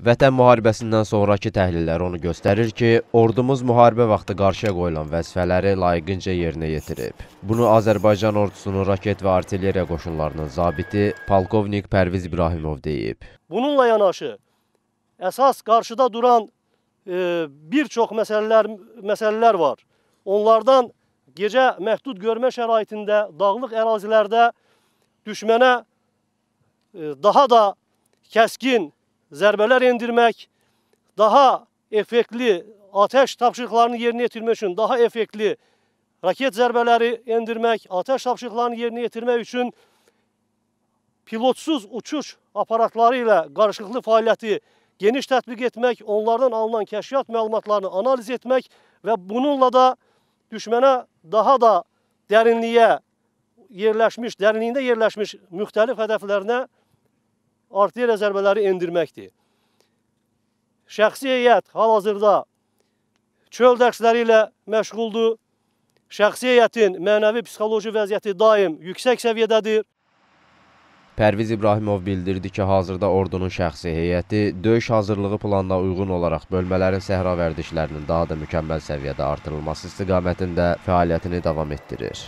Vətən müharibəsindən sonraki təhlillər onu göstərir ki, ordumuz müharibə vaxtı qarşıya qoyulan vəzifələri layiqincə yerinə yetirib. Bunu Azərbaycan ordusunun raket və artilleriya qoşunlarının zabiti Palkovnik Pərviz İbrahimov deyib. Bununla yanaşı, əsas qarşıda duran e, bir çox məsələlər, məsələlər var. Onlardan gecə məhdud görmə şəraitində, dağlıq ərazilərdə düşmənə Ee, daha da keskin zərbələr endirmək, daha effektli ateş tapşırıqlarını yerinə getirmek için, daha effektli raket zərbələri indirmek, ateş tapşırıqlarını yerinə getirmek için pilotsuz uçuş aparatları ilə qarışıqlı fəaliyyəti geniş tətbiq etmek, onlardan alınan kəşfiyyat məlumatlarını analiz etmek ve bununla da düşmənə daha da dərinliyə yerleşmiş dərinliyində yerleşmiş müxtəlif hedeflerine artı yerə zərbələri endirməkdir. Şəxsi heyət hal-hazırda çöl dərsləri ilə məşğuldur. Şəxsi heyətin mənəvi psixoloji vəziyyəti daim yüksək səviyyədədir. Pərviz İbrahimov bildirdi ki, hazırda ordunun şəxsi heyəti döyüş hazırlığı planına uyğun olaraq bölmələrin səhra vərdişlərinin daha da mükəmməl səviyyədə artırılması istiqamətində fəaliyyətini davam etdirir.